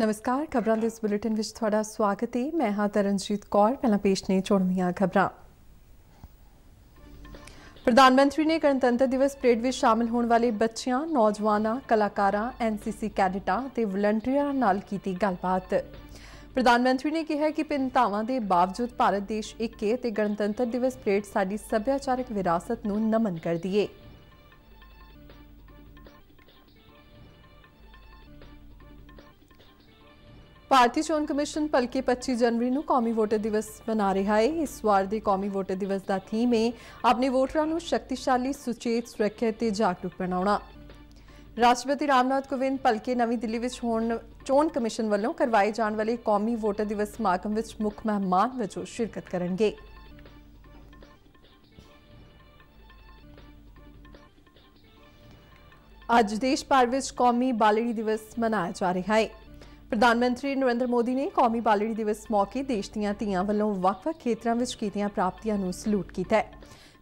ਨਮਸਕਾਰ ਖਬਰਾਂ ਦੇ ਇਸ ਬੁਲੇਟਿਨ ਵਿੱਚ ਤੁਹਾਡਾ ਸਵਾਗਤ ਹੈ ਮੈਂ ਹਾਂ ਤਰਨਜੀਤ ਕੌਰ ਪਹਿਲਾਂ ਪੇਸ਼ ਨੇ ਚੋਣਵੀਆਂ ਖਬਰਾਂ ਪ੍ਰਧਾਨ ਮੰਤਰੀ ਨੇ ਗਣਤੰਤਰ ਦਿਵਸ ਪਰੇਡ ਵਿੱਚ ਸ਼ਾਮਲ ਹੋਣ ਵਾਲੇ ਬੱਚਿਆਂ, ਨੌਜਵਾਨਾਂ, ਕਲਾਕਾਰਾਂ, ਐਨਸੀਸੀ ਕੈਡਟਾਂ ਤੇ ਵਲੰਟੀਅਰਾਂ ਨਾਲ ਕੀਤੀ ਗੱਲਬਾਤ। ਪ੍ਰਧਾਨ ਮੰਤਰੀ ਨੇ ਕਿਹਾ ਕਿ ਪਿੰਤਾਵਾਂ ਦੇ ਬਾਵਜੂਦ ਭਾਰਤ ਦੇਸ਼ ਇੱਕ ਹੈ ਤੇ ਗਣਤੰਤਰ ਦਿਵਸ ਪਰੇਡ ਸਾਡੀ ਸੱਭਿਆਚਾਰਕ ਵਿਰਾਸਤ ਨੂੰ ਨਮਨ ਕਰਦੀ ਹੈ। ਭਾਰਤੀ ਚੋਣ ਕਮਿਸ਼ਨ ਪਲਕੇ 25 ਜਨਵਰੀ ਨੂੰ ਕੌਮੀ ਵੋਟਰ ਦਿਵਸ ਮਨਾ ਰਿਹਾ ਹੈ ਇਸ ਵਾਰ ਦੇ ਕੌਮੀ ਵੋਟਰ ਦਿਵਸ ਦਾ ਥੀਮ ਹੈ ਆਪਣੇ ਵੋਟਰਾਂ ਨੂੰ ਸ਼ਕਤੀਸ਼ਾਲੀ ਸੁਚੇਤ ਸੁਰੱਖਿਅਤ ਤੇ ਜਾਗਰੂਕ ਬਣਾਉਣਾ ਰਾਸ਼ਟਰਪਤੀ ਰਾਮਨਾਥ ਕੋਵਿੰਦ ਪਲਕੇ ਨਵੀਂ ਦਿੱਲੀ ਵਿੱਚ ਹੋਣ ਚੋਣ ਕਮਿਸ਼ਨ ਵੱਲੋਂ ਕਰਵਾਏ ਜਾਣ ਵਾਲੇ ਕੌਮੀ ਵੋਟਰ ਦਿਵਸ ਸਮਾਗਮ ਵਿੱਚ ਮੁੱਖ ਮਹਿਮਾਨ ਵਜੋਂ ਸ਼ਿਰਕਤ ਕਰਨਗੇ ਅੱਜ ਦੇਸ਼ ਭਰ ਵਿੱਚ ਕੌਮੀ ਬਾਲੜੀ ਦਿਵਸ ਮਨਾਇਆ ਜਾ ਰਿਹਾ ਹੈ ਪ੍ਰਧਾਨ ਮੰਤਰੀ ਨਰਿੰਦਰ ਮੋਦੀ ਨੇ ਕੌਮੀ ਬਾਲੜੀ ਦਿਵਸ ਮੌਕੇ ਦੇਸ਼ ਦੀਆਂ ਧੀਆਂ ਵੱਲੋਂ ਵੱਖ-ਵੱਖ ਖੇਤਰਾਂ ਵਿੱਚ ਕੀਤੀਆਂ ਪ੍ਰਾਪਤੀਆਂ ਨੂੰ ਸਲੂਟ ਕੀਤਾ ਹੈ।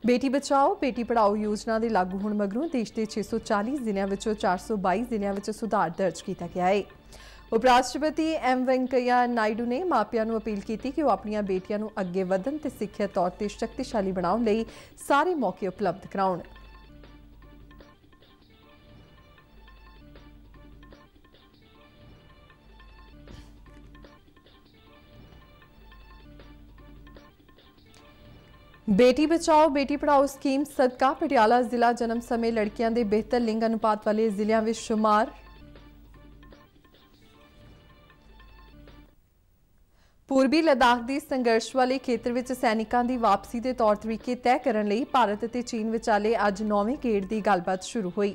ਬੇਟੀ ਬਚਾਓ ਬੇਟੀ ਪੜਾਓ ਯੋਜਨਾ ਦੇ ਲਾਗੂ ਹੋਣ ਮਗਰੋਂ ਦੇਸ਼ ਦੇ 640 ਜ਼ਿਲ੍ਹਿਆਂ ਵਿੱਚੋਂ 422 ਜ਼ਿਲ੍ਹਿਆਂ ਵਿੱਚ ਸੁਧਾਰ ਦਰਜ ਕੀਤਾ ਗਿਆ ਹੈ। ਉਪ ਰਾਸ਼ਟਰਪਤੀ ਐਮ ਵੈਂਕਈਆ ਨਾਇਡੂ ਨੇ ਮਾਪਿਆਂ ਨੂੰ ਅਪੀਲ ਕੀਤੀ ਕਿ ਉਹ ਆਪਣੀਆਂ ਬੇਟੀਆਂ ਨੂੰ ਅੱਗੇ ਵਧਣ ਤੇ ਸਿੱਖਿਆ ਤੌਰ ਤੇ ਸ਼ਕਤੀਸ਼ਾਲੀ ਬਣਾਉਣ ਲਈ ਸਾਰੇ ਮੌਕੇ ਉਪਲਬਧ ਕਰਾਉਣ। ਬੇਟੀ ਬਚਾਓ ਬੇਟੀ ਪੜਾਓ ਸਕੀਮ ਸਦਕਾ ਪਟਿਆਲਾ ਜ਼ਿਲ੍ਹਾ ਜਨਮ ਸਮੇਂ ਲੜਕੀਆਂ ਦੇ ਬਿਹਤਰ ਲਿੰਗ ਅਨੁਪਾਤ ਵਾਲੇ ਜ਼ਿਲ੍ਹਿਆਂ ਵਿੱਚ ਸ਼ੁਮਾਰ ਪੂਰਬੀ ਲਦਾਖ ਦੀ ਸੰਘਰਸ਼ ਵਾਲੇ ਖੇਤਰ ਵਿੱਚ ਸੈਨਿਕਾਂ ਦੀ ਵਾਪਸੀ ਦੇ ਤੌਰ ਤਰੀਕੇ ਤੈਅ ਕਰਨ ਲਈ ਭਾਰਤ ਅਤੇ ਚੀਨ ਵਿਚਾਲੇ ਅੱਜ 9ਵੇਂ ਗੇੜ ਦੀ ਗੱਲਬਾਤ ਸ਼ੁਰੂ ਹੋਈ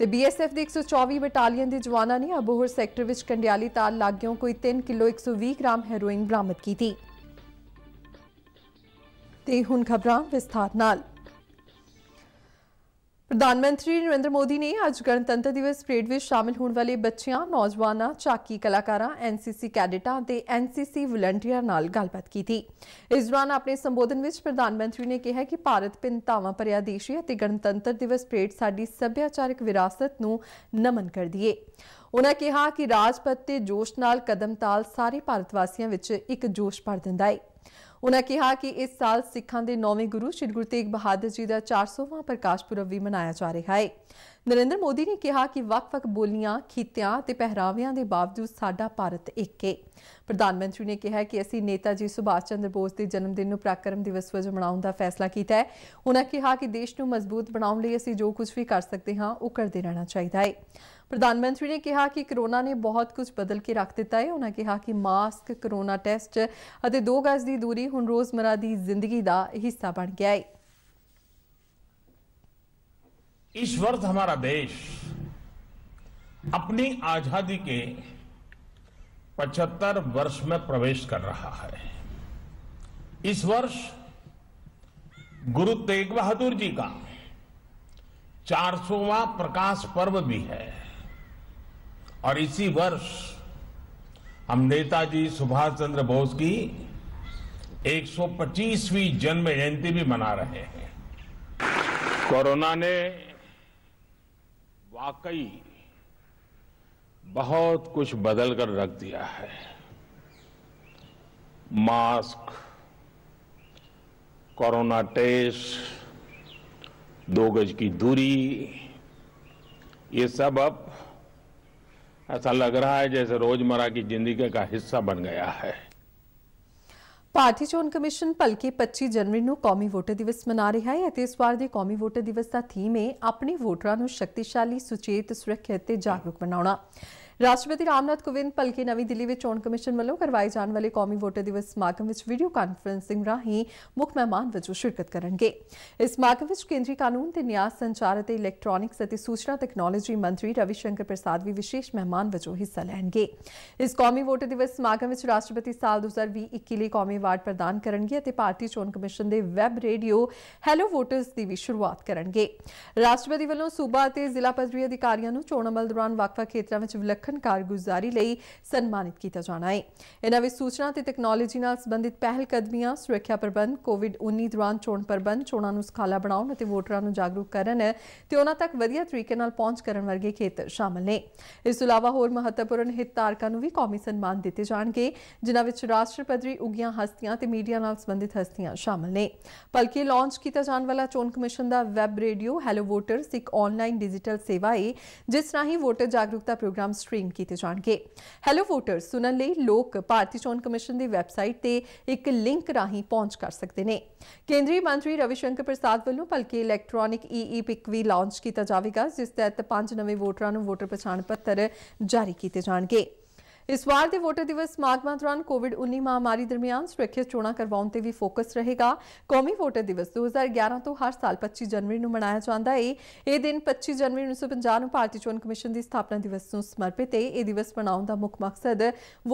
ਤੇ ਬੀਐਸਐਫ ਦੇ 124 ਬਟਾਲੀਅਨ ਦੇ ਜਵਾਨਾਂ ਨੇ ਅਬੋਹਰ ਸੈਕਟਰ ਵਿੱਚ ਕੰਡਿਆਲੀ ਤਾਲ ਲਾਗਿਓਂ ਕੋਈ 3 ਕਿਲੋ 120 ਗ੍ਰਾਮ ਹੈਰੋਇਨ ਬਰਾਮਦ ਕੀਤੀ ਤੇ ਹੁਣ ਖਬਰਾਂ ਵਿਸਥਾਰ ਨਾਲ ਪ੍ਰਧਾਨ ਮੰਤਰੀ ਨਰਿੰਦਰ ਮੋਦੀ ਨੇ ਅੱਜ ਗਣਤੰਤਰ ਦਿਵਸ ਪਰੇਡ ਵਿੱਚ ਸ਼ਾਮਲ ਹੋਣ ਵਾਲੇ ਬੱਚਿਆਂ, ਨੌਜਵਾਨਾਂ, ਚਾਕੀ ਕਲਾਕਾਰਾਂ, ਐਨਸੀਸੀ ਕੈਡਟਾਂ ਤੇ ਐਨਸੀਸੀ ਵਲੰਟੀਅਰ ਨਾਲ ਗੱਲਬਾਤ ਕੀਤੀ। ਇਸ ਦੌਰਾਨ ਆਪਣੇ ਸੰਬੋਧਨ ਵਿੱਚ ਪ੍ਰਧਾਨ ਮੰਤਰੀ ਨੇ ਕਿਹਾ ਕਿ ਭਾਰਤ ਪਿੰਤਾਵਾਂ ਭਰਿਆ ਦੇਸ਼ ਹੈ ਤੇ ਗਣਤੰਤਰ ਦਿਵਸ ਪਰੇਡ ਸਾਡੀ ਸੱਭਿਆਚਾਰਕ ਵਿਰਾਸਤ ਨੂੰ ਨਮਨ ਕਰਦੀ ਹੈ। ਉਨ੍ਹਾਂ ਕਿਹਾ ਕਿ ਰਾਜਪੱਤ ਤੇ ਜੋਸ਼ ਨਾਲ ਕਦਮ ਤਾਲ ਸਾਰੇ ਭਾਰਤ ਵਾਸੀਆਂ ਵਿੱਚ ਇੱਕ ਜੋਸ਼ ਭਰ ਦਿੰਦਾ ਹੈ। ਉਹਨਾਂ ਕਿਹਾ ਕਿ ਇਸ ਸਾਲ ਸਿੱਖਾਂ ਦੇ ਨੌਵੇਂ ਗੁਰੂ ਸ੍ਰੀ ਗੁਰੂ ਤੇਗ ਬਹਾਦਰ ਜੀ ਦਾ 400ਵਾਂ ਪ੍ਰਕਾਸ਼ ਪੁਰਬ ਵੀ ਮਨਾਇਆ ਜਾ ਰਿਹਾ ਹੈ ਨਰਿੰਦਰ ਮੋਦੀ ਨੇ ਕਿਹਾ ਕਿ ਵੱਖ-ਵੱਖ ਬੋਲੀਆਂ, ਖਿੱਤਿਆਂ ਤੇ ਪਹਿਰਾਵਿਆਂ ਦੇ ਬਾਵਜੂਦ ਸਾਡਾ ਭਾਰਤ ਇੱਕ ਹੈ। ਪ੍ਰਧਾਨ ਮੰਤਰੀ ਨੇ ਕਿਹਾ ਕਿ ਅਸੀਂ ਨੇਤਾ ਜੀ ਸੁਭਾਸ਼ ਚੰਦਰ ਬੋਸ ਦੇ ਜਨਮ ਦਿਨ ਨੂੰ ਪ੍ਰਾਕਰਮ ਦਿਵਸ ਵਜੋਂ ਮਨਾਉਣ ਦਾ ਫੈਸਲਾ ਕੀਤਾ ਹੈ। ਉਹਨਾਂ ਕਿਹਾ ਕਿ ਦੇਸ਼ ਨੂੰ ਮਜ਼ਬੂਤ ਬਣਾਉਣ ਲਈ ਅਸੀਂ ਜੋ ਕੁਝ ਵੀ ਕਰ ਸਕਦੇ ਹਾਂ ਉਹ ਕਰਦੇ ਰਹਿਣਾ ਚਾਹੀਦਾ ਹੈ। प्रधानमंत्री ने कहा कि कोरोना ने बहुत कुछ बदल के रख दिता है उन्होंने कहा कि मास्क कोरोना टेस्ट और दो गज की दूरी हूँ रोजमर्रा की जिंदगी का हिस्सा बन गया है इस वर्ष हमारा देश अपनी आजादी के 75 वर्ष में प्रवेश कर रहा है इस वर्ष गुरु तेग बहादुर जी का 400वां प्रकाश पर्व भी है और इसी वर्ष हम नेताजी सुभाष चंद्र बोस की 125वीं जन्म जयंती भी मना रहे हैं कोरोना ने वाकई बहुत कुछ बदल कर रख दिया है मास्क कोरोना टेस्ट दो गज की दूरी ये सब अब ऐसा लग रहा है जैसे रोजमर्रा की जिंदगी का हिस्सा बन गया है ਪਾਰਟੀ ਚੋਣ ਕਮਿਸ਼ਨ ਪਲਕੇ 25 ਜਨਵਰੀ ਨੂੰ ਕੌਮੀ ਵੋਟਰ ਦਿਵਸ ਮਨਾ ਰਿਹਾ ਹੈ ਅਤੇ ਇਸ ਵਾਰ ਦੇ ਕੌਮੀ ਵੋਟਰ ਦਿਵਸ ਦਾ ਥੀਮ ਹੈ ਆਪਣੇ ਵੋਟਰਾਂ ਨੂੰ ਸ਼ਕਤੀਸ਼ਾਲੀ ਸੁਚੇਤ ਸੁਰੱਖਿਅਤ ਤੇ ਜਾਗਰੂਕ ਬਣਾਉਣਾ ਰਾਸ਼ਟਰਪਤੀ ਰਾਮਨਾਥ ਕੋਵਿੰਦ ਭਲਕੇ ਨਵੀਂ ਦਿੱਲੀ ਵਿੱਚ ਚੋਣ ਕਮਿਸ਼ਨ ਵੱਲੋਂ ਕਰਵਾਏ ਜਾਣ ਵਾਲੇ ਕੌਮੀ ਵੋਟਰ ਦਿਵਸ ਸਮਾਗਮ ਵਿੱਚ ਵੀਡੀਓ ਕਾਨਫਰੰਸਿੰਗ ਰਾਹੀਂ ਮੁੱਖ ਮਹਿਮਾਨ ਵਜੋਂ ਸ਼ਿਰਕਤ ਕਰਨਗੇ ਇਸ ਸਮਾਗਮ ਵਿੱਚ ਕੇਂਦਰੀ ਕਾਨੂੰਨ ਤੇ ਨਿਆਂ ਸੰਚਾਰ ਅਤੇ ਇਲੈਕਟ੍ਰੋਨਿਕਸ ਅਤੇ ਸੂਚਨਾ ਟੈਕਨੋਲੋਜੀ ਮੰਤਰੀ ਰਵੀ ਸ਼ੰਕਰ ਪ੍ਰਸਾਦ ਵੀ ਵਿਸ਼ੇਸ਼ ਮਹਿਮਾਨ ਵਜੋਂ ਹਿੱਸਾ ਲੈਣਗੇ ਇਸ ਕੌਮੀ ਵੋਟਰ ਦਿਵਸ ਸਮਾਗਮ ਵਿੱਚ ਰਾਸ਼ਟਰਪਤੀ ਸਾਲ 2021 ਲਈ ਕੌਮੀ ਅਵਾਰਡ ਪ੍ਰਦਾਨ ਕਰਨਗੇ ਅਤੇ ਭਾਰਤੀ ਚੋਣ ਕਮਿਸ਼ਨ ਦੇ ਵੈਬ ਰੇਡੀਓ ਹੈਲੋ ਵੋਟਰਸ ਦੀ ਵੀ ਸ਼ੁਰੂਆਤ ਕਰਨਗੇ ਰਾਸ਼ਟਰਪਤੀ ਵੱਲੋਂ ਸੂਬਾ ਅਤੇ ਜ਼ਿਲ੍ਹਾ ਪੱਧਰੀ ਅਧਿਕਾਰੀਆਂ ਨੂੰ ਚੋਣ ਅਮਲ ਦੌਰਾਨ ਵੱਖ-ਵੱਖ ਖੇਤਰਾਂ ਵਿੱਚ ਵਿਲੱਖਣ ਵਿਲੱਖਣ ਕਾਰਗੁਜ਼ਾਰੀ ਲਈ ਸਨਮਾਨਿਤ ਕੀਤਾ ਜਾਣਾ ਹੈ ਇਹਨਾਂ ਵਿੱਚ ਸੂਚਨਾ ਤੇ ਟੈਕਨੋਲੋਜੀ ਨਾਲ ਸੰਬੰਧਿਤ ਪਹਿਲ ਕਦਮੀਆਂ ਸੁਰੱਖਿਆ ਪ੍ਰਬੰਧ ਕੋਵਿਡ-19 ਦੌਰਾਨ ਚੋਣ ਪ੍ਰਬੰਧ ਚੋਣਾਂ ਨੂੰ ਸਖਾਲਾ ਬਣਾਉਣ ਅਤੇ ਵੋਟਰਾਂ ਨੂੰ ਜਾਗਰੂਕ ਕਰਨ ਤੇ ਉਹਨਾਂ ਤੱਕ ਵਧੀਆ ਤਰੀਕੇ ਨਾਲ ਪਹੁੰਚ ਕਰਨ ਵਰਗੇ ਖੇਤਰ ਸ਼ਾਮਲ ਨੇ ਇਸ ਤੋਂ ਇਲਾਵਾ ਹੋਰ ਮਹੱਤਵਪੂਰਨ ਹਿੱਤਧਾਰਕਾਂ ਨੂੰ ਵੀ ਕੌਮੀ ਸਨਮਾਨ ਦਿੱਤੇ ਜਾਣਗੇ ਜਿਨ੍ਹਾਂ ਵਿੱਚ ਰਾਸ਼ਟਰਪਤੀ ਉਗੀਆਂ ਹਸਤੀਆਂ ਤੇ ਮੀਡੀਆ ਨਾਲ ਸੰਬੰਧਿਤ ਹਸਤੀਆਂ ਸ਼ਾਮਲ ਨੇ ਬਲਕਿ ਲਾਂਚ ਕੀਤਾ ਜਾਣ ਵਾਲਾ ਚੋਣ ਕਮਿਸ਼ਨ ਦਾ ਵੈਬ ਰੇਡੀਓ ਹੈਲੋ ਵੋਟਰਸ ਇੱਕ ਆਨਲਾਈਨ ਡਿਜੀਟਲ ਸੇਵਾ ਹੈ ਜਿਸ ਰਾਹੀਂ ਵੋਟਰ ਜਾਗਰੂਕਤਾ ਪ੍ਰੋਗਰਾਮ ਸਟ੍ਰੀਮ ਸਟ੍ਰੀਮ ਕੀਤੇ ਜਾਣਗੇ ਹੈਲੋ ਵੋਟਰ ਸੁਣਨ ਲਈ ਲੋਕ ਭਾਰਤੀ ਚੋਣ ਕਮਿਸ਼ਨ ਦੀ ਵੈਬਸਾਈਟ ਤੇ ਇੱਕ ਲਿੰਕ ਰਾਹੀਂ ਪਹੁੰਚ ਕਰ ਸਕਦੇ ਨੇ ਕੇਂਦਰੀ ਮੰਤਰੀ ਰਵੀ ਸ਼ੰਕਰ ਪ੍ਰਸਾਦ ਵੱਲੋਂ ਭਲਕੇ ਇਲੈਕਟ੍ਰੋਨਿਕ ਈਈ ਪਿਕ ਵੀ ਲਾਂਚ ਕੀਤਾ ਜਾਵੇਗਾ ਜਿਸ ਤਹਿਤ ਪੰਜ ਨਵੇਂ ਵੋਟਰਾਂ ਨੂੰ ਵੋਟਰ ਪਛਾਣ ਪੱਤਰ ਜਾਰੀ ਕੀਤੇ ਜਾਣਗੇ ਇਸ ਵਾਰ ਦੇ ਵੋਟਰ ਦਿਵਸ ਸਮਾਗਮਾਂ ਦੌਰਾਨ ਕੋਵਿਡ-19 ਮਹਾਮਾਰੀ ਦਰਮਿਆਨ ਸੁਰੱਖਿਅਤ ਚੋਣਾਂ ਕਰਵਾਉਣ ਤੇ ਵੀ ਫੋਕਸ ਰਹੇਗਾ ਕੌਮੀ ਵੋਟਰ ਦਿਵਸ 2011 ਤੋਂ ਹਰ ਸਾਲ 25 ਜਨਵਰੀ ਨੂੰ ਮਨਾਇਆ ਜਾਂਦਾ ਹੈ ਇਹ ਦਿਨ 25 ਜਨਵਰੀ 1950 ਨੂੰ ਭਾਰਤੀ ਚੋਣ ਕਮਿਸ਼ਨ ਦੀ ਸਥਾਪਨਾ ਦਿਵਸ ਨੂੰ ਸਮਰਪਿਤ ਹੈ ਇਹ ਦਿਵਸ ਮਨਾਉਣ ਦਾ ਮੁੱਖ ਮਕਸਦ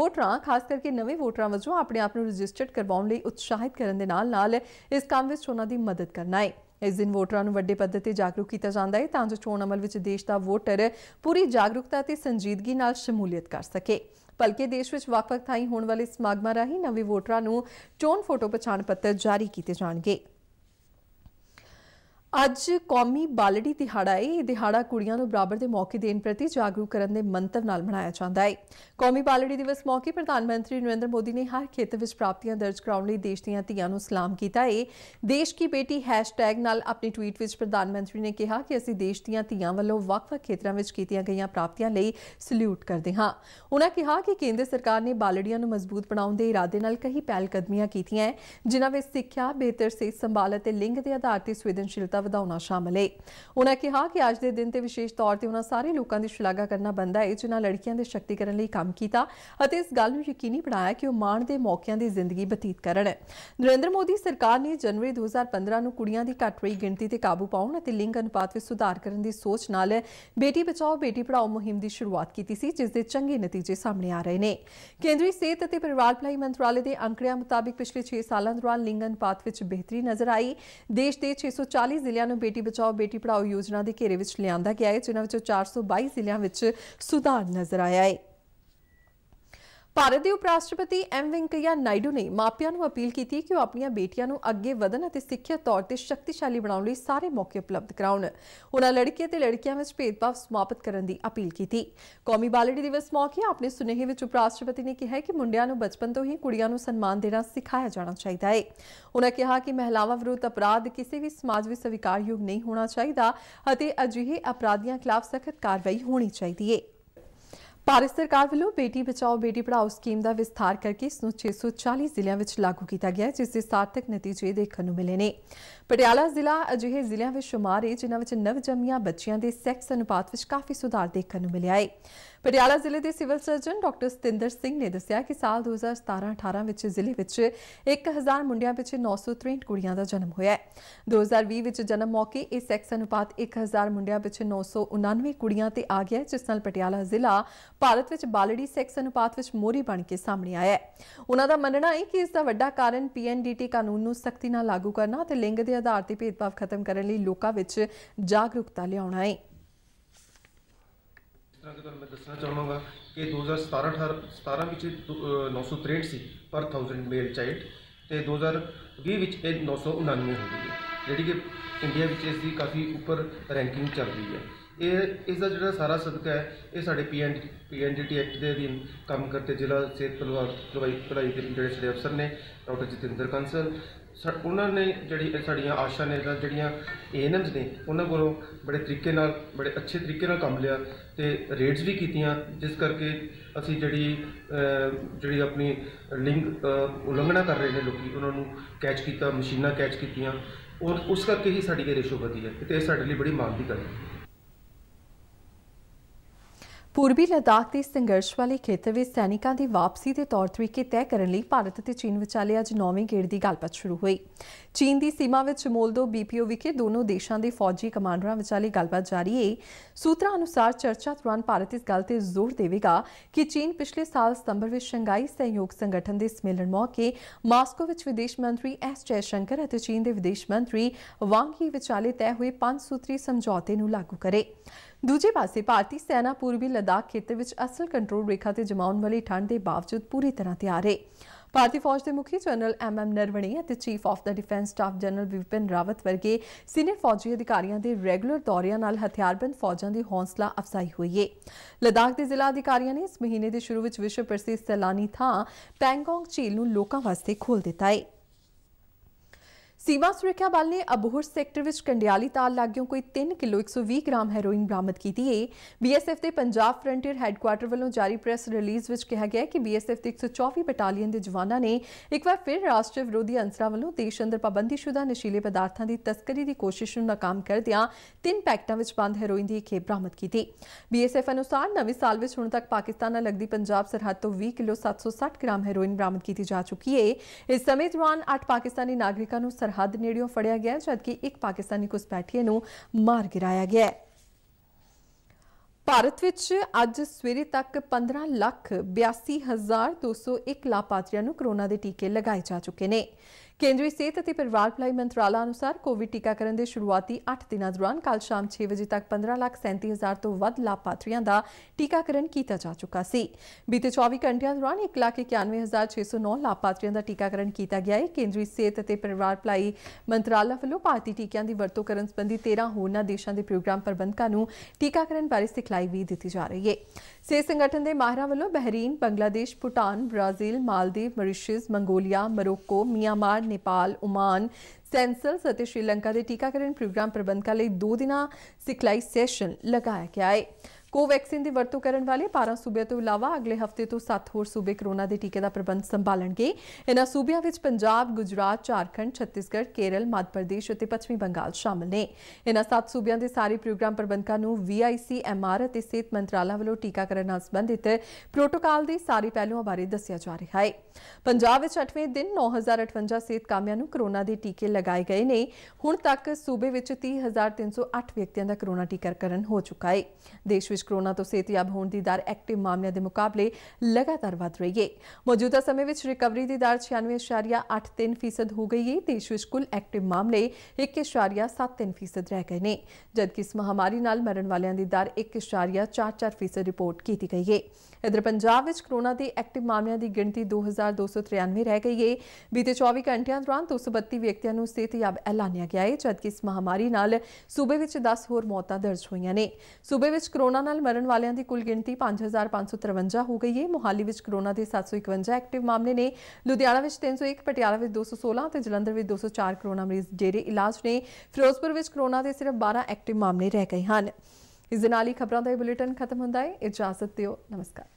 ਵੋਟਰਾਂ ਖਾਸ ਕਰਕੇ ਨਵੇਂ ਵੋਟਰਾਂ ਵਜੋਂ ਆਪਣੇ ਆਪ ਨੂੰ ਰਜਿਸਟਰਡ ਕਰਵਾਉਣ ਲਈ ਉਤਸ਼ਾਹਿਤ ਕਰਨ ਦੇ ਨਾਲ-ਨਾਲ ਇਸ ਕੰਮ ਵਿੱਚ ਉਹਨਾਂ ਦੀ ਮਦਦ ਕਰਨਾ ਹੈ ਇਸ ਦਿਨ ਵੋਟਰਾਂ ਨੂੰ ਵੱਡੇ ਪੱਧਰ ਤੇ ਜਾਗਰੂਕ ਕੀਤਾ ਜਾਂਦਾ ਹੈ ਤਾਂ ਜੋ ਚੋਣ ਅਮਲ ਵਿੱਚ ਦੇਸ਼ ਦਾ ਵੋਟਰ ਪੂਰੀ ਜਾਗਰੂਕਤਾ ਤੇ ਸੰਜੀਦਗੀ ਨਾਲ ਸ਼ਮੂਲੀਅਤ ਕਰ ਸਕੇ ਬਲਕਿ ਦੇਸ਼ ਵਿੱਚ ਵੱਖ ਥਾਈ ਹੋਣ ਵਾਲੇ ਸਮਾਗਮਾਂ ਰਾਹੀਂ ਨਵੇਂ ਵੋਟਰਾਂ ਨੂੰ ਚੋਣ ਫੋਟੋ ਪਛਾਣ ਪੱਤਰ ਜਾਰੀ ਕੀਤੇ ਜਾਣਗੇ ਅੱਜ ਕੌਮੀ ਬਾਲੜੀ ਦਿਹਾੜਾ ਹੈ ਇਹ ਦਿਹਾੜਾ ਕੁੜੀਆਂ ਨੂੰ ਬਰਾਬਰ ਦੇ ਮੌਕੇ ਦੇਣ ਪ੍ਰਤੀ ਜਾਗਰੂਕ ਕਰਨ ਦੇ ਮੰਤਵ ਨਾਲ ਮਨਾਇਆ ਜਾਂਦਾ ਹੈ ਕੌਮੀ ਬਾਲੜੀ ਦਿਵਸ ਮੌਕੇ ਪ੍ਰਧਾਨ ਮੰਤਰੀ ਨਰਿੰਦਰ ਮੋਦੀ ਨੇ ਹਰ ਖੇਤਰ ਵਿੱਚ ਪ੍ਰਾਪਤੀਆਂ ਦਰਜ ਕਰਾਉਣ ਲਈ ਦੇਸ਼ ਦੀਆਂ ਧੀਆਂ ਨੂੰ ਸਲਾਮ ਕੀਤਾ ਹੈ ਦੇਸ਼ ਕੀ ਬੇਟੀ ਹੈਸ਼ਟੈਗ ਨਾਲ ਆਪਣੀ ਟਵੀਟ ਵਿੱਚ ਪ੍ਰਧਾਨ ਮੰਤਰੀ ਨੇ ਕਿਹਾ ਕਿ ਅਸੀਂ ਦੇਸ਼ ਦੀਆਂ ਧੀਆਂ ਵੱਲੋਂ ਵੱਖ-ਵੱਖ ਖੇਤਰਾਂ ਵਿੱਚ ਕੀਤੀਆਂ ਗਈਆਂ ਪ੍ਰਾਪਤੀਆਂ ਲਈ ਸਲੂਟ ਕਰਦੇ ਹਾਂ ਉਹਨਾਂ ਕਿਹਾ ਕਿ ਕੇਂਦਰ ਸਰਕਾਰ ਨੇ ਬਾਲੜੀਆਂ ਨੂੰ ਮਜ਼ਬੂਤ ਬਣਾਉਣ ਦੇ ਇਰਾਦੇ ਨਾਲ ਕਈ ਪਹਿਲ ਕਦਮੀਆਂ ਕੀਤੀਆਂ ਜਿਨ੍ਹਾਂ ਵਿੱਚ ਸਿੱਖਿਆ ਬਿਹਤਰ ਸਿਹਤ ਸੰਭਾਲ ਅਤੇ ਲਿੰਗ ਦੇ ਆਧਾਰ ਤੇ ਸੰਵੇਦਨਸ਼ੀਲਤਾ ਵਧਾਉਣਾ ਸ਼ਾਮਲ ਹੈ ਉਹਨਾਂ ਕਿਹਾ ਕਿ ਅੱਜ ਦੇ ਦਿਨ ਤੇ ਵਿਸ਼ੇਸ਼ ਤੌਰ ਤੇ ਉਹਨਾਂ ਸਾਰੇ ਲੋਕਾਂ ਦੀ ਸ਼ਲਾਘਾ ਕਰਨਾ ਬੰਦਾ ਹੈ ਜਿਨ੍ਹਾਂ ਲੜਕੀਆਂ ਦੇ ਸ਼ਕਤੀਕਰਨ ਲਈ ਕੰਮ ਕੀਤਾ ਅਤੇ ਇਸ ਗੱਲ ਨੂੰ ਯਕੀਨੀ ਬਣਾਇਆ ਕਿ ਉਹ ਮਾਣ ਦੇ ਮੌਕਿਆਂ ਦੀ ਜ਼ਿੰਦਗੀ ਬਤੀਤ ਕਰਨ ਨਰਿੰਦਰ ਮੋਦੀ ਸਰਕਾਰ ਨੇ ਜਨਵਰੀ 2015 ਨੂੰ ਕੁੜੀਆਂ ਦੀ ਘਟ ਰਹੀ ਗਿਣਤੀ ਤੇ ਕਾਬੂ ਪਾਉਣ ਅਤੇ ਲਿੰਗ ਅਨੁਪਾਤ ਵਿੱਚ ਸੁਧਾਰ ਕਰਨ ਦੀ ਸੋਚ ਨਾਲ ਬੇਟੀ ਬਚਾਓ ਬੇਟੀ ਪੜਾਓ ਮੁਹਿੰਮ ਦੀ ਸ਼ੁਰੂਆਤ ਕੀਤੀ ਸੀ ਜਿਸ ਦੇ ਚੰਗੇ ਨਤੀਜੇ ਸਾਹਮਣੇ ਆ ਰਹੇ ਨੇ ਕੇਂਦਰੀ ਸਿਹਤ ਅਤੇ ਪਰਿਵਾਰ ਭਲਾਈ ਮੰਤਰਾਲੇ ਦੇ ਅੰਕੜਿਆਂ ਮੁਤਾਬਕ ਪਿਛਲੇ 6 ਸਾਲਾਂ ਦੌਰਾਨ ਲਿੰਗ ਅਨੁਪਾਤ ਵਿੱਚ ਬਿਹਤਰੀ ਨਜ਼ਰ ਆਈ ਦੇਸ਼ ਦੇ 640 ਜ਼ਿਲ੍ਹੇ ਜ਼ਿਲ੍ਹਿਆਂ ਨੂੰ ਬੇਟੀ ਬਚਾਓ ਬੇਟੀ ਪੜਾਓ ਯੋਜਨਾ ਦੇ ਘੇਰੇ ਵਿੱਚ ਲਿਆਂਦਾ ਗਿਆ ਹੈ ਜਿਨ੍ਹਾਂ ਵਿੱਚੋਂ 422 ਜ਼ਿਲ੍ਹਿਆਂ ਵਿੱਚ ਸੁਧਾਰ ਨਜ਼ਰ ਆਇਆ ਹੈ ਭਾਰਤ ਦੇ ਉਪ ਰਾਸ਼ਟਰਪਤੀ ਐਮ ਵੈਂਕਈਆ ਨਾਇਡੂ ਨੇ ਮਾਪਿਆਂ ਨੂੰ ਅਪੀਲ ਕੀਤੀ ਕਿ ਉਹ ਆਪਣੀਆਂ ਬੇਟੀਆਂ ਨੂੰ ਅੱਗੇ ਵਧਣ ਅਤੇ ਸਿੱਖਿਆ ਤੌਰ ਤੇ ਸ਼ਕਤੀਸ਼ਾਲੀ ਬਣਾਉਣ ਲਈ ਸਾਰੇ ਮੌਕੇ ਉਪਲਬਧ ਕਰਾਉਣ। ਉਹਨਾਂ ਲੜਕੀਆਂ ਤੇ ਲੜਕੀਆਂ ਵਿੱਚ ਭੇਦਭਾਵ ਸਮਾਪਤ ਕਰਨ ਦੀ ਅਪੀਲ ਕੀਤੀ। ਕੌਮੀ ਬਾਲੜੀ ਦਿਵਸ ਮੌਕੇ ਆਪਣੇ ਸੁਨੇਹੇ ਵਿੱਚ ਉਪ ਰਾਸ਼ਟਰਪਤੀ ਨੇ ਕਿਹਾ ਕਿ ਮੁੰਡਿਆਂ ਨੂੰ ਬਚਪਨ ਤੋਂ ਹੀ ਕੁੜੀਆਂ ਨੂੰ ਸਨਮਾਨ ਦੇਣਾ ਸਿਖਾਇਆ ਜਾਣਾ ਚਾਹੀਦਾ ਹੈ। ਉਹਨਾਂ ਕਿਹਾ ਕਿ ਮਹਿਲਾਵਾਂ ਵਿਰੁੱਧ ਅਪਰਾਧ ਕਿਸੇ ਵੀ ਸਮਾਜ ਵਿੱਚ ਸਵੀਕਾਰਯੋਗ ਨਹੀਂ ਹੋਣਾ ਚਾਹੀਦਾ ਅਤੇ ਅਜਿਹੇ ਅਪਰਾਧੀਆਂ ਖਿਲਾਫ ਸਖਤ ਕਾਰਵਾਈ ਹੋਣੀ ਚਾਹੀਦੀ ਹੈ। ਭਾਰਤ ਸਰਕਾਰ ਵੱਲੋਂ ਬੇਟੀ ਬਚਾਓ ਬੇਟੀ ਪੜਾਓ ਸਕੀਮ ਦਾ ਵਿਸਥਾਰ ਕਰਕੇ ਇਸ ਨੂੰ 640 ਜ਼ਿਲ੍ਹਿਆਂ ਵਿੱਚ ਲਾਗੂ ਕੀਤਾ ਗਿਆ ਹੈ ਜਿਸ ਦੇ ਸਾਰਥਕ ਨਤੀਜੇ ਦੇਖਣ ਨੂੰ ਮਿਲੇ ਨੇ ਪਟਿਆਲਾ ਜ਼ਿਲ੍ਹਾ ਅਜਿਹੇ ਜ਼ਿਲ੍ਹਿਆਂ ਵਿੱਚ ਸ਼ੁਮਾਰ ਹੈ ਜਿਨ੍ਹਾਂ ਵਿੱਚ ਨਵਜੰਮੀਆਂ ਬੱਚੀਆਂ ਦੇ ਸੈਕਸ ਅਨੁਪਾਤ ਵਿੱਚ ਕਾਫੀ ਸੁਧਾਰ ਦੇਖਣ ਨੂੰ ਮਿਲਿਆ ਹੈ ਪਟਿਆਲਾ ਜ਼ਿਲ੍ਹੇ ਦੇ civil surgeon doctor Satinder Singh ਨੇ ਦੱਸਿਆ ਕਿ ਸਾਲ 2017-18 ਵਿੱਚ ਜ਼ਿਲ੍ਹੇ ਵਿੱਚ 1000 ਮੁੰਡਿਆਂ ਵਿੱਚ 963 ਕੁੜੀਆਂ ਦਾ ਜਨਮ ਹੋਇਆ ਹੈ 2020 ਵਿੱਚ ਜਨਮ ਮੌਕੇ ਇਹ ਸੈਕਸ ਅਨੁਪਾਤ 1000 ਮੁੰਡਿਆਂ ਵਿੱਚ 999 ਕੁੜੀਆਂ ਤੇ ਆ ਗਿਆ ਜਿਸ ਨਾਲ ਪਟਿਆਲਾ ਜ਼ਿਲ੍ਹਾ ਭਾਰਤ ਵਿੱਚ ਬਾਲੜੀ ਸੈਕਸ ਅਨੁਪਾਤ ਵਿੱਚ ਮੋਰੀ ਬਣ ਕੇ ਸਾਹਮਣੇ ਆਇਆ ਹੈ ਉਹਨਾਂ ਦਾ ਮੰਨਣਾ ਹੈ ਕਿ ਇਸ ਦਾ ਵੱਡਾ ਕਾਰਨ ਪੀਐਨਡੀਟੀ ਕਾਨੂੰਨ ਨੂੰ ਸਖਤੀ ਨਾਲ ਲਾਗੂ ਕਰਨਾ ਅਤੇ ਲਿੰਗ ਦੇ ਆਧਾਰ ਤੇ ਭੇਦਭਾਵ ਖਤਮ ਕਰਨ ਲਈ ਲੋਕਾਂ ਵਿੱਚ ਜਾਗਰੂਕਤਾ ਲਿਆਉਣਾ ਹੈ ਤਰ੍ਹਾਂ ਕਿ ਤੁਹਾਨੂੰ ਮੈਂ ਦੱਸਣਾ ਚਾਹਾਂਗਾ ਕਿ 2017 17 ਵਿੱਚ 963 ਸੀ ਪਰ 1000 ਮੇਲ ਚਾਈਲਡ ਤੇ 2020 ਵਿੱਚ ਇਹ 999 ਹੋ ਗਈ ਹੈ ਜਿਹੜੀ ਕਿ ਇੰਡੀਆ ਵਿੱਚ ਇਸ ਦੀ ਕਾਫੀ ਉੱਪਰ ਰੈਂਕਿੰਗ ਚੱਲ ਰਹੀ ਹੈ ਇਹ ਇਸ ਦਾ ਜਿਹੜਾ ਸਾਰਾ ਸਦਕਾ ਹੈ ਇਹ ਸਾਡੇ ਪੀਐਨ ਪੀਐਨਡੀਟੀ ਐਕਟ ਦੇ ਅਧੀਨ ਕੰਮ ਕਰਦੇ ਜ਼ਿਲ੍ਹਾ ਸਿਹਤ ਦਵਾਈ ਪੜਾਈ ਦੇ ਜਿਹੜੇ ਸਾਡੇ ਅਫਸਰ ਨੇ ਡਾਕਟਰ ਜਤਿੰਦਰ ਕੰਸਲ ਉਹਨਾਂ ਨੇ ਜਿਹੜੀ ਸਾਡੀਆਂ ਆਸ਼ਾ ਨੇ ਜਿਹੜੀਆਂ ਏਐਨਐਮਸ ਨੇ ਉਹਨਾਂ ਕੋਲੋਂ ਬੜੇ ਤਰੀਕੇ ਨਾਲ ਬੜੇ ਅੱਛੇ ਤਰੀਕੇ ਨਾਲ ਕੰਮ ਲਿਆ ਤੇ ਰੇਟਸ ਵੀ ਕੀਤੀਆਂ ਜਿਸ ਕਰਕੇ ਅਸੀਂ ਜਿਹੜੀ ਜਿਹੜੀ ਆਪਣੀ ਲਿੰਗ ਉਲੰਘਣਾ ਕਰ ਰਹੇ ਨੇ ਲੋਕੀ ਉਹਨਾਂ ਨੂੰ ਕੈਚ ਕੀਤਾ ਮਸ਼ੀਨਾਂ ਕੈਚ ਕੀਤੀਆਂ ਔਰ ਉਸ ਕਰਕੇ ਹੀ ਸਾਡੀ ਇਹ ਰੇਸ਼ੋ ਵਧੀ ਹੈ ਤੇ ਇਹ ਸਾਡੇ ਲਈ ਬੜੀ ਮਾਣ ਦੀ ਗੱਲ ਹੈ ਪੂਰਬੀ ਲਦਾਖ ਦੇ ਸੰਘਰਸ਼ ਵਾਲੇ ਖੇਤਰ ਵਿੱਚ ਸੈਨਿਕਾਂ ਦੀ ਵਾਪਸੀ ਦੇ ਤੌਰ ਤਰੀਕੇ ਤੈਅ ਕਰਨ ਲਈ ਭਾਰਤ ਤੇ ਚੀਨ ਵਿਚਾਲੇ ਅੱਜ ਨੌਵੇਂ ਗੇੜ ਦੀ ਗੱਲਬਾਤ ਸ਼ੁਰੂ ਹੋਈ। ਚੀਨ ਦੀ ਸੀਮਾ ਵਿੱਚ ਮੋਲਦੋ ਬੀਪੀਓ ਵਿਖੇ ਦੋਨੋਂ ਦੇਸ਼ਾਂ ਦੇ ਫੌਜੀ ਕਮਾਂਡਰਾਂ ਵਿਚਾਲੇ ਗੱਲਬਾਤ ਜਾਰੀ ਹੈ। ਸੂਤਰਾਂ ਅਨੁਸਾਰ ਚਰਚਾ ਦੌਰਾਨ ਭਾਰਤ ਇਸ ਗੱਲ ਤੇ ਜ਼ੋਰ ਦੇਵੇਗਾ ਕਿ ਚੀਨ ਪਿਛਲੇ ਸਾਲ ਸਤੰਬਰ ਵਿੱਚ ਸ਼ੰਘਾਈ ਸਹਿਯੋਗ ਸੰਗਠਨ ਦੇ ਸਮੇਲਨ ਮੌਕੇ ਮਾਸਕੋ ਵਿੱਚ ਵਿਦੇਸ਼ ਮੰਤਰੀ ਐਸ ਜੈ ਸ਼ੰਕਰ ਅਤੇ ਚੀਨ ਦੇ ਵਿਦੇਸ਼ ਮੰਤਰੀ ਵਾਂਗ ਹੀ ਵਿਚਾਲੇ ਤੈਅ ਹੋਏ ਪੰਜ ਸੂਤਰੀ ਸਮਝੌਤੇ ਨੂੰ ਲਾਗੂ ਕਰੇ। ਦੂਜੇ ਪਾਸੇ ਭਾਰਤੀ ਸੈਨਾ ਪੂਰਬੀ ਲਦਾਖ ਖੇਤਰ ਵਿੱਚ ਅਸਲ ਕੰਟਰੋਲ ਰੇਖਾ ਤੇ ਜਮਾਉਣ ਵਾਲੀ ਠੰਡ ਦੇ ਬਾਵਜੂਦ ਪੂਰੀ ਤਰ੍ਹਾਂ ਤਿਆਰ ਹੈ ਭਾਰਤੀ ਫੌਜ ਦੇ ਮੁਖੀ ਜਨਰਲ ਐਮ ਐਮ ਨਰਵਣੀ ਅਤੇ chief of the defence staff general Bipin Rawat ਵਰਗੇ ਸੀਨੀਅਰ ਫੌਜੀ ਅਧਿਕਾਰੀਆਂ ਦੇ ਰੈਗੂਲਰ ਦੌਰਿਆਂ ਨਾਲ ਹਥਿਆਰਬੰਦ ਫੌਜਾਂ ਦੀ ਹੌਸਲਾ ਅਫਜ਼ਾਈ ਹੋਈ ਹੈ ਲਦਾਖ ਦੇ ਜ਼ਿਲ੍ਹਾ ਅਧਿਕਾਰੀਆਂ ਨੇ ਇਸ ਮਹੀਨੇ ਦੇ ਸ਼ੁਰੂ ਵਿੱਚ ਵਿਸ਼ਵ ਪ੍ਰਸਿੱਧ ਸੈਲਾਨੀ ਥਾਂ ਪੈਂਗੋਂਗ ਝੀਲ ਨੂੰ ਲੋਕਾਂ ਵਾਸਤੇ ਖੋਲ੍ਹ ਦਿੱਤਾ ਹੈ ਸੀਮਾ ਸੁਰੱਖਿਆ ਬਲ ਨੇ ਅਬੂਹਰ ਸੈਕਟਰ ਵਿੱਚ ਕੰਡਿਆਲੀ ਤਾਲ ਲਾਗਿਓਂ ਕੋਈ 3 ਕਿਲੋ 120 ਗ੍ਰਾਮ ਹੈਰੋਇਨ ਬਰਾਮਦ ਕੀਤੀ ਹੈ ਬੀਐਸਐਫ ਦੇ ਪੰਜਾਬ ਫਰੰਟੀਅਰ ਹੈੱਡਕੁਆਰਟਰ ਵੱਲੋਂ ਜਾਰੀ ਪ੍ਰੈਸ ਰਿਲੀਜ਼ ਵਿੱਚ ਕਿਹਾ ਗਿਆ ਕਿ ਬੀਐਸਐਫ ਦੇ 124 ਬਟਾਲੀਅਨ ਦੇ ਜਵਾਨਾਂ ਨੇ ਇੱਕ ਵਾਰ ਫਿਰ ਰਾਸ਼ਟਰ ਵਿਰੋਧੀ ਅੰਸਰਾਂ ਵੱਲੋਂ ਦੇਸ਼ ਅੰਦਰ ਪਾਬੰਦੀਸ਼ੁਦਾ ਨਸ਼ੀਲੇ ਪਦਾਰਥਾਂ ਦੀ ਤਸਕਰੀ ਦੀ ਕੋਸ਼ਿਸ਼ ਨੂੰ ਨਾਕਾਮ ਕਰਦਿਆਂ ਤਿੰਨ ਪੈਕਟਾਂ ਵਿੱਚ ਬੰਦ ਹੈਰੋਇਨ ਦੀ ਖੇਪ ਬਰਾਮਦ ਕੀਤੀ ਬੀਐਸਐਫ ਅਨੁਸਾਰ ਨਵੇਂ ਸਾਲ ਵਿੱਚ ਹੁਣ ਤੱਕ ਪਾਕਿਸਤਾਨ ਨਾਲ ਲੱਗਦੀ ਪੰਜਾਬ ਸਰਹੱਦ ਤੋਂ 20 ਕਿਲੋ 760 ਗ੍ਰਾਮ ਹੈਰੋਇਨ ਬਰਾਮਦ ਕੀਤੀ ਜਾ ਚੁੱਕੀ ਹੈ ਇਸ ਸਮੇਂ ਦੌਰਾਨ 8 ਪਾਕਿਸਤਾਨੀ ਨਾਗਰਿਕਾਂ ਨੂੰ ਸਰ ਸਰਹੱਦ ਨੇੜਿਓਂ ਫੜਿਆ ਗਿਆ ਕਿ ਇੱਕ ਪਾਕਿਸਤਾਨੀ ਕੁਸਪੈਠੀਏ ਨੂੰ ਮਾਰ ਗਿਰਾਇਆ ਗਿਆ ਹੈ ਭਾਰਤ ਵਿੱਚ ਅੱਜ ਸਵੇਰੇ ਤੱਕ 15 ਲੱਖ 82201 ਲਾਪਾਤਰੀਆਂ ਨੂੰ ਕਰੋਨਾ ਦੇ ਟੀਕੇ ਲਗਾਏ ਜਾ ਚੁੱਕੇ ਨੇ केंद्रीय सेहत और परिवार भलाई मंत्रालय अनुसार कोविड टीकाकरण के शुरुआती अठ दिन दौरान कल शाम छह बजे तक पंद्रह लाख सैंती हजार तो वाभपात्रियों का टीकाकरण किया जा चुका है बीते चौबी घंटे दौरान एक लाख इक्यानवे हजार छह सौ नौ लाभपात्रियों का टीकाकरण किया गया है केंद्रीय सेहत और परिवार भलाई मंत्रालय वालों भारतीय टीकों की वरतों कर संबंधी तेरह होरना देशों के प्रोग्राम प्रबंधकों टीकाकरण बारे सिखलाई भी दी जा रही है सेहत संगठन के माहर वालों Bahrain Bangladesh Bhutan Brazil Maldives Mauritius Mongolia Morocco Myanmar Nepal Oman Seychelles ਅਤੇ ਸ਼੍ਰੀਲੰਕਾ ਦੇ ਟੀਕਾਕਰਨ ਪ੍ਰੋਗਰਾਮ ਪ੍ਰਬੰਧਕਾਂ ਲਈ 2 ਦਿਨਾਂ ਸਿਖਲਾਈ ਸੈਸ਼ਨ ਲਗਾਇਆ ਗਿਆ ਹੈ ਕੋਵੈਕਸਿਨ ਦੀ ਵਰਤੋਂ ਕਰਨ ਵਾਲੇ 12 ਸੂਬਿਆਂ ਤੋਂ ਇਲਾਵਾ ਅਗਲੇ ਹਫਤੇ ਤੋਂ 7 ਹੋਰ ਸੂਬੇ ਕਰੋਨਾ ਦੇ ਟੀਕੇ ਦਾ ਪ੍ਰਬੰਧ ਸੰਭਾਲਣਗੇ ਇਹਨਾਂ ਸੂਬਿਆਂ ਵਿੱਚ ਪੰਜਾਬ, ਗੁਜਰਾਤ, ਝਾਰਖੰਡ, ਛੱਤੀਸਗੜ੍ਹ, ਕੇਰਲ, ਮੱਧ ਪ੍ਰਦੇਸ਼ ਅਤੇ ਪੱਛਮੀ ਬੰਗਾਲ ਸ਼ਾਮਲ ਨੇ ਇਹਨਾਂ 7 ਸੂਬਿਆਂ ਦੇ ਸਾਰੇ ਪ੍ਰੋਗਰਾਮ ਪ੍ਰਬੰਧਕਾਂ ਨੂੰ ਵੀਆਈਸੀ ਐਮਆਰ ਅਤੇ ਸਿਹਤ ਮੰਤਰਾਲਾ ਵੱਲੋਂ ਟੀਕਾਕਰਨ ਨਾਲ ਸੰਬੰਧਿਤ ਪ੍ਰੋਟੋਕਾਲ ਦੇ ਸਾਰੇ ਪਹਿਲੂਆਂ ਬਾਰੇ ਦੱਸਿਆ ਜਾ ਰਿਹਾ ਹੈ ਪੰਜਾਬ ਵਿੱਚ 8ਵੇਂ ਦਿਨ 9058 ਸਿਹਤ ਕਾਮਿਆਂ ਨੂੰ ਕੋਰੋਨਾ ਦੇ ਟੀਕੇ ਲਗਾਏ ਗਏ ਨੇ ਹੁਣ ਤੱਕ ਸੂਬੇ ਵਿੱਚ 30308 ਵਿਅਕਤੀਆਂ ਦਾ ਕੋਰੋਨਾ ਟੀਕਾਕਰਨ ਹੋ ਚੁੱਕਾ ਹੈ ਦੇਸ਼ ਵਿੱਚ ਕਰੋਨਾ ਤੋਂ ਸਿਹਤਯਾਬ ਹੋਣ ਦੀ ਦਰ ਐਕਟਿਵ ਮਾਮਲਿਆਂ ਦੇ ਮੁਕਾਬਲੇ ਲਗਾਤਾਰ ਵਧ ਰਹੀ ਹੈ ਮੌਜੂਦਾ ਸਮੇਂ ਵਿੱਚ ਰਿਕਵਰੀ ਦੀ ਦਰ 96.83% ਹੋ ਗਈ ਹੈ ਦੇਸ਼ ਵਿੱਚ ਕੁੱਲ ਐਕਟਿਵ ਮਾਮਲੇ 1.73% ਰਹਿ ਗਏ ਨੇ ਜਦਕਿ ਇਸ ਮਹਾਮਾਰੀ ਨਾਲ ਮਰਨ ਵਾਲਿਆਂ ਦੀ ਦਰ 1.44% ਰਿਪੋਰਟ ਕੀਤੀ ਗਈ ਹੈ ਇਧਰ ਪੰਜਾਬ ਵਿੱਚ ਕੋਰੋਨਾ ਦੇ ਐਕਟਿਵ ਮਾਮਲਿਆਂ ਦੀ ਗਿਣਤੀ 2293 ਰਹਿ ਗਈ ਹੈ ਬੀਤੇ 24 ਘੰਟਿਆਂ ਦੌਰਾਨ 232 ਵਿਅਕਤੀਆਂ ਨੂੰ ਸਿਹਤਯਾਬ ਐਲਾਨਿਆ ਗਿਆ ਹੈ ਜਦਕਿ ਇਸ ਮਹਾਮਾਰੀ ਨਾਲ ਸੂਬੇ ਵਿੱਚ 10 ਹੋਰ ਮੌਤਾਂ ਦਰਜ ਹੋਈਆਂ ਨੇ ਸੂਬੇ ਵਿੱਚ ਕੋਰੋਨਾ ਨਾਲ ਨਾਲ ਮਰਨ ਵਾਲਿਆਂ ਦੀ ਕੁੱਲ ਗਿਣਤੀ 5553 ਹੋ ਗਈ ਹੈ ਮੁਹਾਲੀ ਵਿੱਚ ਕਰੋਨਾ ਦੇ 751 ਐਕਟਿਵ ਮਾਮਲੇ ਨੇ ਲੁਧਿਆਣਾ ਵਿੱਚ 301 ਪਟਿਆਲਾ ਵਿੱਚ 216 ਤੇ ਜਲੰਧਰ ਵਿੱਚ 204 ਕਰੋਨਾ ਮਰੀਜ਼ ਜਿਹੜੇ ਇਲਾਜ ਨੇ ਫਿਰੋਜ਼ਪੁਰ ਵਿੱਚ ਕਰੋਨਾ ਦੇ ਸਿਰਫ 12 ਐਕਟਿਵ ਮਾਮਲੇ ਰਹਿ ਗਏ ਹਨ ਇਸ ਦੇ ਨਾਲ ਹੀ ਖਬਰਾਂ ਦਾ ਇਹ ਬੁਲੇਟਿਨ ਖਤਮ ਹੁੰਦਾ ਹੈ ਇਜਾਜ਼ਤ ਦਿਓ ਨਮਸਕਾਰ